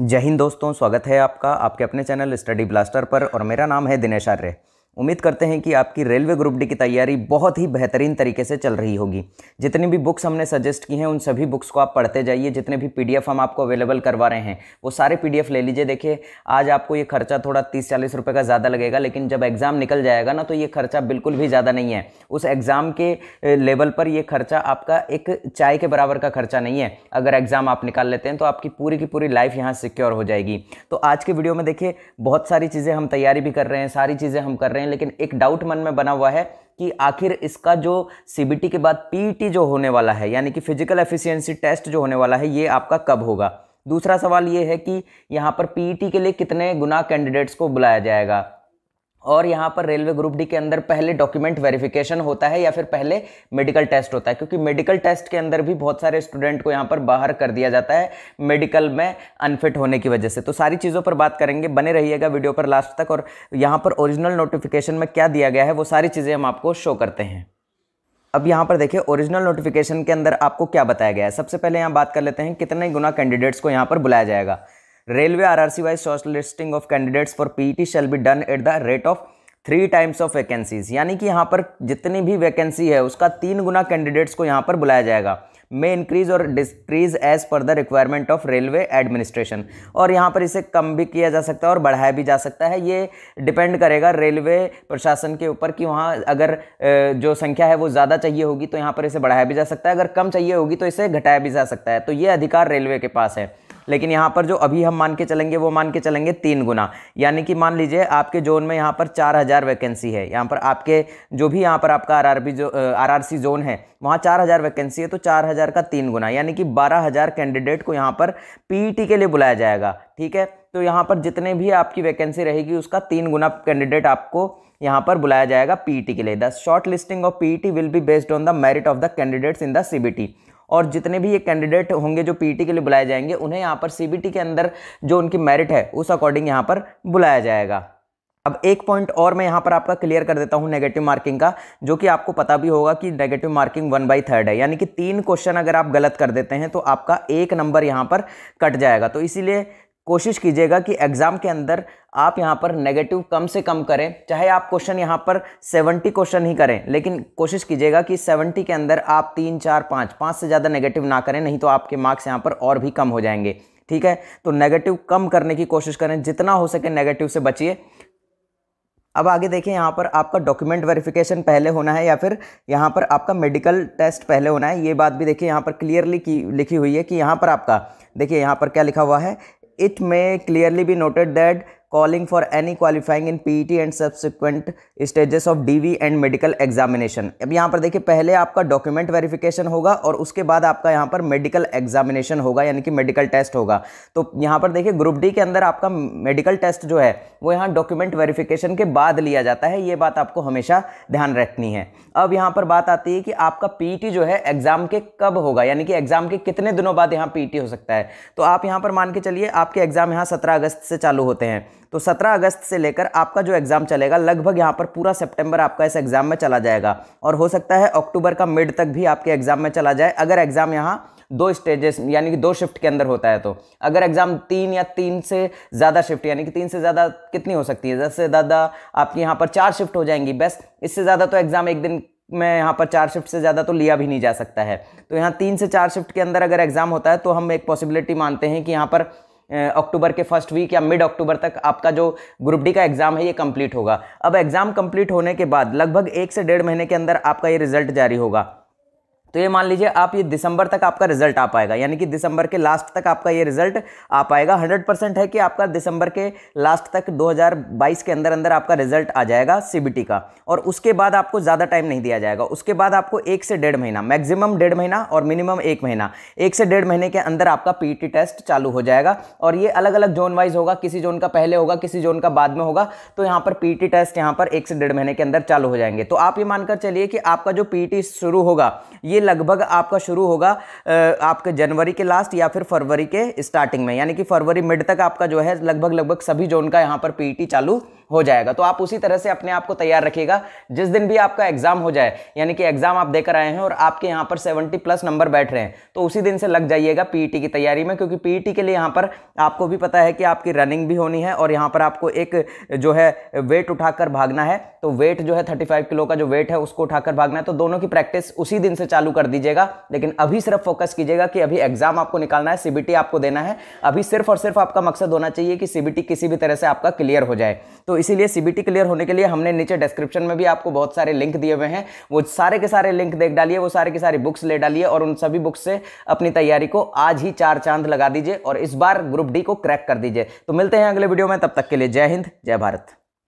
जय हिंद दोस्तों स्वागत है आपका आपके अपने चैनल स्टडी ब्लास्टर पर और मेरा नाम है दिनेश आर्य उम्मीद करते हैं कि आपकी रेलवे ग्रुप डी की तैयारी बहुत ही बेहतरीन तरीके से चल रही होगी जितनी भी बुक्स हमने सजेस्ट की हैं उन सभी बुक्स को आप पढ़ते जाइए जितने भी पीडीएफ हम आपको अवेलेबल करवा रहे हैं वो सारे पीडीएफ ले लीजिए देखिए आज आपको ये खर्चा थोड़ा तीस चालीस रुपये का ज़्यादा लगेगा लेकिन जब एग्ज़ाम निकल जाएगा ना तो ये खर्चा बिल्कुल भी ज़्यादा नहीं है उस एग्ज़ाम के लेवल पर यह खर्चा आपका एक चाय के बराबर का खर्चा नहीं है अगर एग्ज़ाम आप निकाल लेते हैं तो आपकी पूरी की पूरी लाइफ यहाँ सिक्योर हो जाएगी तो आज के वीडियो में देखिए बहुत सारी चीज़ें हम तैयारी भी कर रहे हैं सारी चीज़ें हम कर रहे हैं हैं लेकिन एक डाउट मन में बना हुआ है कि आखिर इसका जो सीबीटी के बाद पीईटी e जो होने वाला है यानी कि फिजिकल एफिशियंसी टेस्ट जो होने वाला है ये आपका कब होगा दूसरा सवाल ये है कि यहाँ पर पीईटी e के लिए कितने गुना कैंडिडेट्स को बुलाया जाएगा और यहाँ पर रेलवे ग्रुप डी के अंदर पहले डॉक्यूमेंट वेरिफिकेशन होता है या फिर पहले मेडिकल टेस्ट होता है क्योंकि मेडिकल टेस्ट के अंदर भी बहुत सारे स्टूडेंट को यहाँ पर बाहर कर दिया जाता है मेडिकल में अनफिट होने की वजह से तो सारी चीज़ों पर बात करेंगे बने रहिएगा वीडियो पर लास्ट तक और यहाँ पर ओरिजिनल नोटिफिकेशन में क्या दिया गया है वो सारी चीज़ें हम आपको शो करते हैं अब यहाँ पर देखिए ओरिजिनल नोटिफिकेशन के अंदर आपको क्या बताया गया है सबसे पहले यहाँ बात कर लेते हैं कितने गुना कैंडिडेट्स को यहाँ पर बुलाया जाएगा railway RRC wise short listing of candidates for T shall be done at the rate of three times of vacancies यानी कि यहाँ पर जितनी भी वैकेंसी है उसका तीन गुना कैंडिडेट्स को यहाँ पर बुलाया जाएगा मे इंक्रीज और decrease as per the requirement of railway administration और यहाँ पर इसे कम भी किया जा सकता है और बढ़ाया भी जा सकता है ये डिपेंड करेगा रेलवे प्रशासन के ऊपर कि वहाँ अगर जो संख्या है वो ज़्यादा चाहिए होगी तो यहाँ पर इसे बढ़ाया भी जा सकता है अगर कम चाहिए होगी तो इसे घटाया भी जा सकता है तो ये अधिकार रेलवे के पास है लेकिन यहाँ पर जो अभी हम मान के चलेंगे वो मान के चलेंगे तीन गुना यानी कि मान लीजिए आपके जोन में यहाँ पर चार हज़ार वैकेंसी है यहाँ पर आपके जो भी यहाँ पर आपका आर जो आर सी जोन है वहाँ चार हज़ार वैकेंसी है तो चार हज़ार का तीन गुना यानी कि बारह हज़ार कैंडिडेट को यहाँ पर पी के लिए बुलाया जाएगा ठीक है तो यहाँ पर जितने भी आपकी वैकेंसी रहेगी उसका तीन गुना कैंडिडेट आपको यहाँ पर बुलाया जाएगा पी के लिए the short listing of P will be based on the merit of the candidates in the C और जितने भी ये कैंडिडेट होंगे जो पीटी के लिए बुलाए जाएंगे उन्हें यहाँ पर सीबीटी के अंदर जो उनकी मेरिट है उस अकॉर्डिंग यहाँ पर बुलाया जाएगा अब एक पॉइंट और मैं यहाँ पर आपका क्लियर कर देता हूँ नेगेटिव मार्किंग का जो कि आपको पता भी होगा कि negative marking one by third है यानी कि तीन क्वेश्चन अगर आप गलत कर देते हैं तो आपका एक नंबर यहाँ पर कट जाएगा तो इसीलिए कोशिश कीजिएगा कि एग्ज़ाम के अंदर आप यहाँ पर नेगेटिव कम से कम करें चाहे आप क्वेश्चन यहाँ पर 70 क्वेश्चन ही करें लेकिन कोशिश कीजिएगा कि 70 के अंदर आप तीन चार पाँच पाँच से ज़्यादा नेगेटिव ना करें नहीं तो आपके मार्क्स यहाँ पर और भी कम हो जाएंगे ठीक है तो नेगेटिव कम करने की कोशिश करें जितना हो सके नेगेटिव से बचिए अब आगे देखिए यहाँ पर आपका डॉक्यूमेंट वेरिफिकेशन पहले होना है या फिर यहाँ पर आपका मेडिकल टेस्ट पहले होना है ये बात भी देखिए यहाँ पर क्लियरली की लिखी हुई है कि यहाँ पर आपका देखिए यहाँ पर क्या लिखा हुआ है it may clearly be noted that calling for any qualifying in P and subsequent stages of D and medical examination अब यहाँ पर देखिए पहले आपका डॉक्यूमेंट वेरिफिकेशन होगा और उसके बाद आपका यहाँ पर मेडिकल एग्जामिनेशन होगा यानी कि मेडिकल टेस्ट होगा तो यहाँ पर देखिए ग्रुप डी के अंदर आपका मेडिकल टेस्ट जो है वो यहाँ डॉक्यूमेंट वेरिफिकेशन के बाद लिया जाता है ये बात आपको हमेशा ध्यान रखनी है अब यहाँ पर बात आती है कि आपका पी e जो है एग्जाम के कब होगा यानी कि एग्जाम के कितने दिनों बाद यहाँ पी e हो सकता है तो आप यहाँ पर मान के चलिए आपके एग्जाम यहाँ सत्रह अगस्त से चालू होते हैं तो 17 अगस्त से लेकर आपका जो एग्ज़ाम चलेगा लगभग यहाँ पर पूरा सितंबर आपका इस एग्ज़ाम में चला जाएगा और हो सकता है अक्टूबर का मिड तक भी आपके एग्ज़ाम में चला जाए अगर एग्ज़ाम यहाँ दो स्टेजेस यानी कि दो शिफ्ट के अंदर होता है तो अगर एग्ज़ाम तीन या तीन से ज़्यादा शिफ्ट यानी कि तीन से ज़्यादा कितनी हो सकती है दस से ज़्यादा आपकी यहाँ पर चार शिफ्ट हो जाएंगी बस इससे ज़्यादा तो एग्ज़ाम एक दिन में यहाँ पर चार शिफ्ट से ज़्यादा तो लिया भी नहीं जा सकता है तो यहाँ तीन से चार शिफ्ट के अंदर अगर एग्ज़ाम होता है तो हम एक पॉसिबिलिटी मानते हैं कि यहाँ पर अक्टूबर के फर्स्ट वीक या मिड अक्टूबर तक आपका जो ग्रुप डी का एग्ज़ाम है ये कंप्लीट होगा अब एग्ज़ाम कंप्लीट होने के बाद लगभग एक से डेढ़ महीने के अंदर आपका ये रिजल्ट जारी होगा तो ये मान लीजिए आप ये दिसंबर तक आपका रिजल्ट आ पाएगा यानी कि दिसंबर के लास्ट तक आपका ये रिजल्ट आ पाएगा हंड्रेड परसेंट है कि आपका दिसंबर के लास्ट तक 2022 के अंदर अंदर आपका रिजल्ट आ जाएगा सी का और उसके बाद आपको ज़्यादा टाइम नहीं दिया जाएगा उसके बाद आपको एक से डेढ़ महीना मैक्सिमम डेढ़ महीना और मिनिमम एक महीना एक से डेढ़ महीने के अंदर आपका पी e टेस्ट चालू हो जाएगा और ये अलग अलग जोन वाइज होगा किसी जोन का पहले होगा किसी जोन का बाद में होगा तो यहाँ पर पी e टेस्ट यहाँ पर एक से डेढ़ महीने के अंदर चालू हो जाएंगे तो आप ये मानकर चलिए कि आपका जो पी e शुरू होगा ये लगभग आपका शुरू होगा आपके जनवरी के लास्ट या फिर फरवरी के स्टार्टिंग में यानी कि फरवरी मिड तक आपका जो है लगभग लगभग सभी जोन का यहाँ पर पीईटी e चालू हो जाएगा तो आप उसी तरह से अपने आप को तैयार रखिएगा जिस दिन भी आपका एग्जाम हो जाए यानी कि एग्जाम आप देकर आए हैं और आपके यहाँ पर 70 प्लस नंबर बैठ रहे हैं तो उसी दिन से लग जाइएगा पीटी e की तैयारी में क्योंकि पीटी e के लिए यहाँ पर आपको भी पता है कि आपकी रनिंग भी होनी है और यहाँ पर आपको एक जो है वेट उठाकर भागना है तो वेट जो है थर्टी किलो का जो वेट है उसको उठाकर भागना है तो दोनों की प्रैक्टिस उसी दिन से चालू चालू कर दीजिएगा लेकिन अभी सिर्फ फोकस कीजिएगा कि अभी एग्जाम आपको निकालना है सीबीटी आपको देना है अभी सिर्फ और सिर्फ आपका मकसद होना चाहिए कि सीबीटी किसी भी तरह से आपका क्लियर हो जाए तो इसीलिए सीबीटी क्लियर होने के लिए हमने नीचे डिस्क्रिप्शन में भी आपको बहुत सारे लिंक दिए हुए हैं वो सारे के सारे लिंक देख डालिए वो सारे के सारी बुक्स ले डालिए और उन सभी बुक्स से अपनी तैयारी को आज ही चार चांद लगा दीजिए और इस बार ग्रुप डी को क्रैक कर दीजिए तो मिलते हैं अगले वीडियो में तब तक के लिए जय हिंद जय भारत